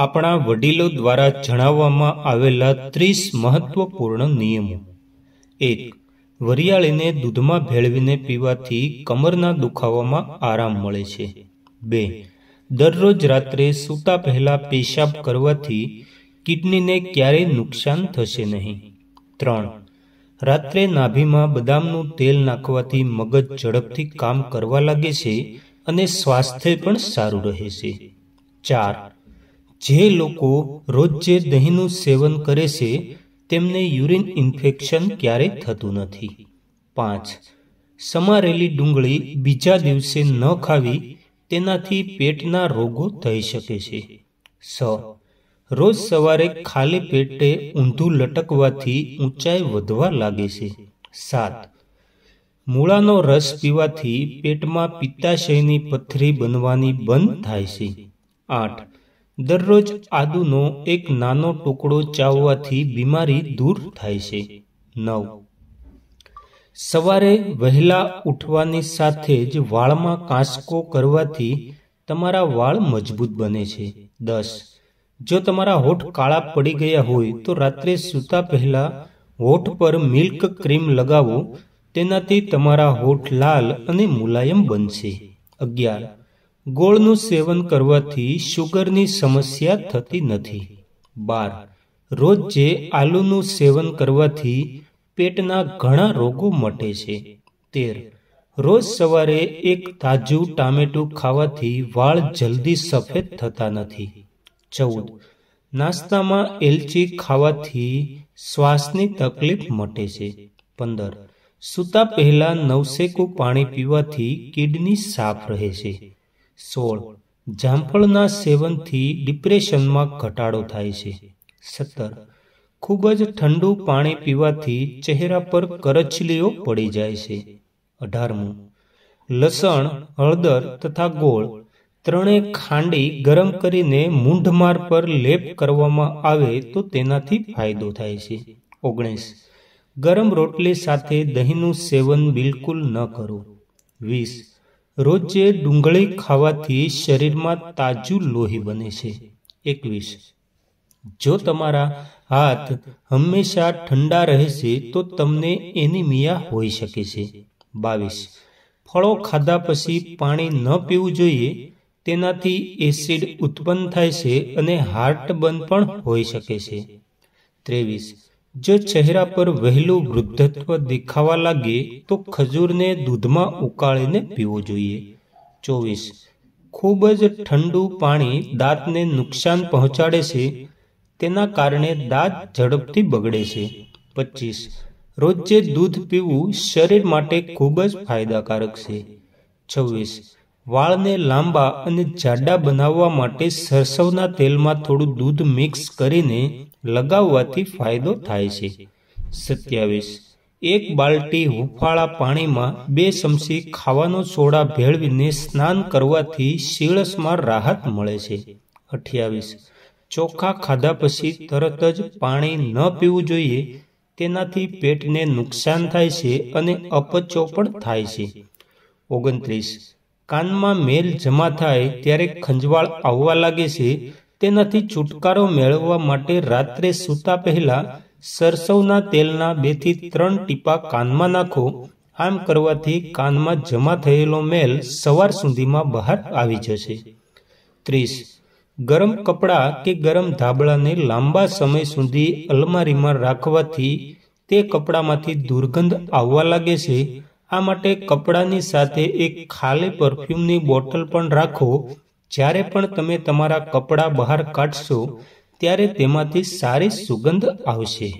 આપણા વડીલો દ્વારા જણાવવામાં આવેલા ત્રીસ મહત્વપૂર્ણ નિયમો એક વરિયાળીને દૂધમાં ભેળવીને પીવાથી કમરના દુખાવામાં આરામ મળે છે બે દરરોજ રાત્રે સૂતા પહેલા પેશાબ કરવાથી કિડનીને ક્યારેય નુકસાન થશે નહીં ત્રણ રાત્રે નાભીમાં બદામનું તેલ નાખવાથી મગજ ઝડપથી કામ કરવા લાગે છે અને સ્વાસ્થ્ય પણ સારું રહે છે ચાર જે લોકો રોજે દહીંનું સેવન કરે છે તેમને યુરિન ઇન્ફેક્શન ક્યારે થતું નથી પાંચ સમારેલી ડુંગળી બીજા દિવસે ન ખાવી તેનાથી પેટના રોગો થઈ શકે છે સ રોજ સવારે ખાલી પેટે ઊંધું લટકવાથી ઊંચાઈ વધવા લાગે છે સાત મૂળાનો રસ પીવાથી પેટમાં પિત્તાશયની પથરી બનવાની બંધ થાય છે આઠ દરરોજ આદુનો એક નાનો ટુકડો ચાવવાથી બીમારી દૂર થાય છે નવ સવારે વહેલા ઉઠવાની સાથે જ વાળમાં કાંસકો કરવાથી તમારા વાળ મજબૂત બને છે દસ જો તમારા હોઠ કાળા પડી ગયા હોય તો રાત્રે સૂતા પહેલા હોઠ પર મિલ્ક ક્રીમ લગાવો તેનાથી તમારા હોઠ લાલ અને મુલાયમ બનશે અગિયાર ગોળનું સેવન કરવાથી શુગરની સમસ્યા થતી નથી બાર રોજે આલુનું સેવન કરવાથી પેટના ઘણા રોગો મટે છે તેર રોજ સવારે એક તાજું ટામેટું ખાવાથી વાળ જલ્દી સફેદ થતા નથી ચૌદ નાસ્તામાં એલચી ખાવાથી શ્વાસની તકલીફ મટે છે પંદર સૂતા પહેલાં નવસેકું પાણી પીવાથી કિડની સાફ રહે છે સોળ જામફળના સેવનથી ડિપ્રેશનમાં ઘટાડો થાય છે સત્તર ખૂબ જ ઠંડુ પાણી પીવાથી ચહેરા પર કરચલીઓ પડી જાય છે અઢારમું લસણ હળદર તથા ગોળ ત્રણે ખાંડી ગરમ કરીને મૂંઢમાર પર લેપ કરવામાં આવે તો તેનાથી ફાયદો થાય છે ઓગણીસ ગરમ રોટલી સાથે દહીંનું સેવન બિલકુલ ન કરો વીસ રોજે ડુંગળી ખાવાથી શરીરમાં તાજું લોહી બને છે એકવીસ જો તમારા હાથ હંમેશા ઠંડા રહેશે તો તમને એનિમિયા હોઈ શકે છે બાવીસ ફળો ખાધા પછી પાણી ન પીવું જોઈએ તેનાથી એસિડ ઉત્પન્ન થાય છે અને હાર્ટ બંધ પણ હોઈ શકે છે ત્રેવીસ જો ચહેરા પર વહેલું વૃદ્ધત્વ દેખાવા લાગે તો ખજૂરને દૂધમાં ઉકાળીને પીવો જોઈએ ચોવીસ ખૂબ જ ઠંડુ પાણી દાંતને નુકસાન પહોંચાડે છે તેના કારણે દાંત ઝડપથી બગડે છે પચીસ રોજે દૂધ પીવું શરીર માટે ખૂબ જ ફાયદાકારક છે છવ્વીસ વાળને લાંબા અને જાડા બનાવવા માટે સરસવના તેલમાં થોડું દૂધ મિક્સ કરીને લગાવવાથી ફાયદો થાય છે સત્યાવીસ એક બાલટી હુફાળા પાણીમાં બે ચમચી ખાવાનો સોડા ભેળવીને સ્નાન કરવાથી શીળસમાં રાહત મળે છે અઠ્યાવીસ ચોખા ખાધા પછી તરત જ પાણી ન પીવું જોઈએ તેનાથી પેટને નુકસાન થાય છે અને અપચો પણ થાય છે ઓગણત્રીસ કાનમાં મેલ જમા થાય ત્યારે ખંજવાળ આવવા લાગે છે તેનાથી છુટકારો મેળવવા માટે રાત્રે સૂતા પહેલા સરસવના તેલના બેથી ત્રણ ટીપા કાનમાં નાખો આમ કરવાથી કાનમાં જમા થયેલો મેલ સવાર સુધીમાં બહાર આવી જશે ત્રીસ ગરમ કપડાં કે ગરમ ધાબળાને લાંબા સમય સુધી અલમારીમાં રાખવાથી તે કપડામાંથી દુર્ગંધ આવવા લાગે છે આ માટે કપડાની સાથે એક ખાલી પરફ્યુમની બોટલ પણ રાખો જ્યારે પણ તમે તમારા કપડાં બહાર કાઢશો ત્યારે તેમાંથી સારી સુગંધ આવશે